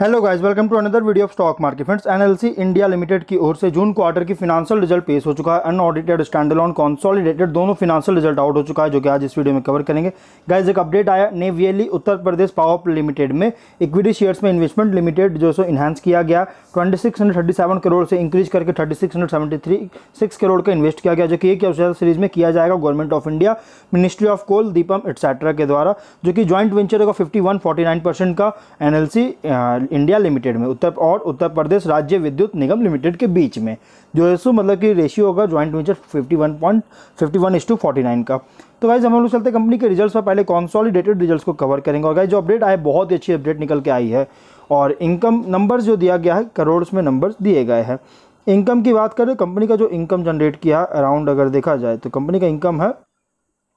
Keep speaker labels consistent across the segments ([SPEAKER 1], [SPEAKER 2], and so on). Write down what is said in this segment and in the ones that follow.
[SPEAKER 1] hello guys welcome to another video of stock market friends NLC India limited की ओर से June quarter की financial result पेश हो चुका है अनऑडिटेड ऑन कॉन्सोलिडेटेड दोनों फिनांशियल रिजल्ट आउट हो चुका है जो कि आज इस वीडियो में कवर करेंगे गाइस एक अपडेट आया नेवियली उत्तर प्रदेश पावर लिमिटेड में इक्विटी शेयर्स में इन्वेस्टमेंट लिमिटेड जो सो इन्हांस किया गया ट्वेंटी करोड़ से इंक्रीज करके थर्टी सिक्स करोड़ का इन्वेस्ट किया गया जो कि एक सीरीज में किया जाएगा government of India ministry of coal DIPAM etcetera के द्वारा जो कि ज्वाइंट वेंचर होगा फिफ्टी का एन इंडिया लिमिटेड में उत्तर और उत्तर प्रदेश राज्य विद्युत निगम लिमिटेड के बीच में जो है सो मतलब कि रेशियो होगा joint venture fifty one point fifty one is to forty nine का तो गाइज हम लोग चलते हैं कंपनी के रिजल्ट्स पर पहले कॉन्सॉलीडेटेड रिजल्ट को कवर करेंगे और गाइज जो अपडेट आए बहुत ही अच्छी अपडेट निकल के आई है और इनकम नंबर्स जो दिया गया है करोड़ में नंबर्स दिए गए हैं इनकम की बात करें कंपनी का जो इनकम जनरेट किया अराउंड अगर देखा जाए तो कंपनी का इनकम है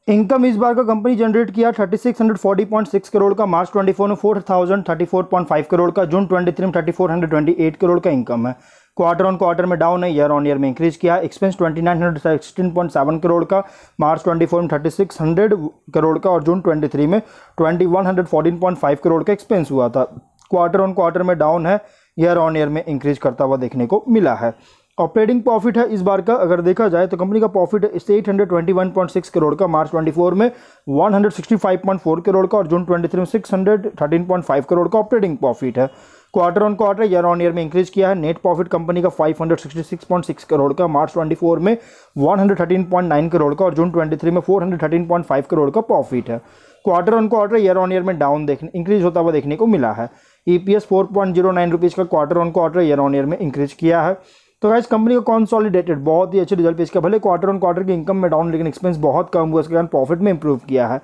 [SPEAKER 1] इनकम इस बार का कंपनी जनरेट किया 3640.6 करोड़ का मार्च 24 में 4034.5 करोड़ का जून 23 में 3428 करोड़ का इनकम है क्वार्टर ऑन क्वार्टर में डाउन है ईयर ऑन ईयर में इंक्रीज किया एक्सपेंस 2916.7 करोड़ का मार्च 24 में 3600 करोड़ का और जून 23 में 2114.5 करोड़ का एक्सपेंस हुआ था क्वार्टर ऑन क्वार्टर में डाउन है ईयर ऑन ईयर में इंक्रीज करता हुआ देखने को मिला है ऑपरेटिंग प्रॉफिट है इस बार का अगर देखा जाए तो कंपनी का profit eight hundred twenty one point six crore का मार्च ट्वेंटी फोर में one hundred sixty five point four crore का और जून ट्वेंटी थ्री में six hundred thirteen point five crore का ऑपरेटिंग प्रॉफिट है quarter on quarter year on year में increase किया है नेट प्रॉफिट कंपनी का 566.6 करोड़ का मार्च 24 में 113.9 करोड़ का और जून 23 में 413.5 करोड़ का प्रॉफिट है quarter on quarter year on year में डाउन देखने इंक्रीज होता हुआ देखने को मिला है ई पी एस का quarter on quarter year on year में इंक्रीज किया है तो गाइज कंपनी का कॉन्सॉलिडेटेड बहुत ही अच्छे रिजल्ट पेश किया भले क्वार्टर ऑन क्वार्टर की इनकम में डाउन लेकिन एक्सपेंस बहुत कम हुआ इसके कारण प्रॉफिट में इंप्रूव किया है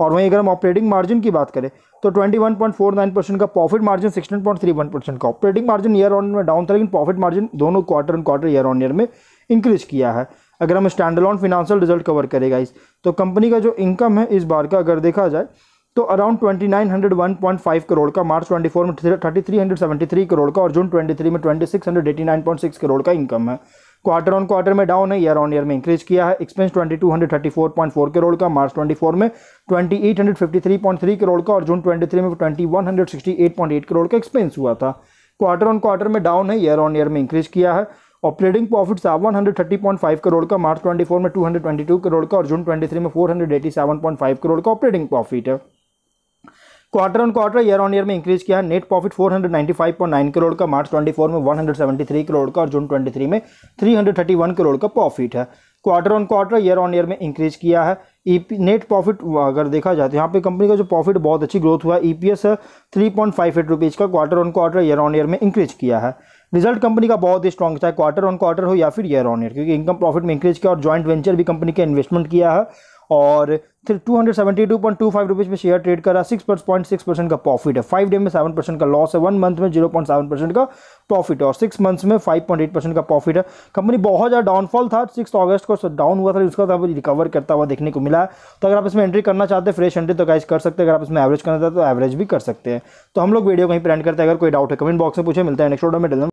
[SPEAKER 1] और वहीं अगर हम ऑपरेटिंग मार्जिन की बात करें तो 21.49 परसेंट का प्रॉफिट मार्जिन 16.31 परसेंट का ऑपरेटिंग मार्जिन ईयर ऑन में डाउन था लेकिन प्रॉफिट मार्जिन दोनों quarter and quarter year on year में इंक्रीज किया है अगर हम स्टैंडलॉन फिनेंशियल रिजल्ट कवर करेगा इस तो कंपनी का जो इनकम है इस बार का अगर देखा जाए तो अराउंड 2901.5 करोड़ का मार्च 24 में 3373 करोड़ का और जून 23 में 2689.6 करोड़ का इनकम है क्वार्टर ऑन क्वार्टर में डाउन है ईयर ऑन ईयर में इंक्रीज किया है एक्सपेंस 2234.4 करोड़ का मार्च 24 में 2853.3 करोड़ का और जून 23 में 2168.8 करोड़ का एक्सपेंस हुआ था क्वार्टर ऑन क्वार्टर में डाउन है ईयर ऑन ईयर में इंक्रीज किया है operating profit point five crore का मार्च 24 में 222 करोड़ का और जून 23 में 487.5 करोड़ का ऑपरेटिंग प्रॉफिट है quarter on quarter year on year में इंक्रीज किया है नेट प्रॉफिट 495.9 करोड़ का मार्च 24 में 173 करोड़ का और जून 23 में 331 करोड़ का प्रॉफिट है quarter on quarter year on year में इंक्रीज किया है ई नेट प्रॉफिट अगर देखा जाए तो यहाँ पे कंपनी का जो प्रॉफिट बहुत अच्छी ग्रोथ हुआ E P S three point five eight rupees का quarter on quarter year on year में इंक्रीज किया है रिजल्ट कंपनी का बहुत ही स्ट्रॉन्ग चाहे क्वार्टर ऑन क्वार्टर हो या फिर ईयर ऑन ईयर क्योंकि इनकम प्रॉफिट में इंक्रीज किया और जॉइंट वेंचर भी कंपनी का इन्वेस्टमेंट किया है और two hundred seventy two point two five rupees में शेयर ट्रेड करा सिक्स पॉइंट सिक्स परसेंट का प्रॉफिट है फाइव डे में सेवन परसेंट का लॉस है वन मंथ में जीरो पॉइंट सेवन परसेंट का प्रॉफिट है और सिक्स मंथ्स में फाइव पॉइंट एट परसेंट का प्रॉफिट है कंपनी बहुत ज़्यादा डाउनफॉल था सिक्स अगस्त को डाउन हुआ था उसका था रिकवर करता हुआ देखने को मिला है तो अगर आप इसमें एंट्री करना चाहते हैं फ्रेश एंट्री तो कैश कर सकते हैं अगर आप इसमें एवरेज करना चाहते तो एवरेज भी कर सकते हैं तो हम लोग वीडियो कहीं पर करते हैं अगर कोई डाउट है कमेंट बॉक्स में पूछे मिलता है नेक्स्ट ऑर्डर में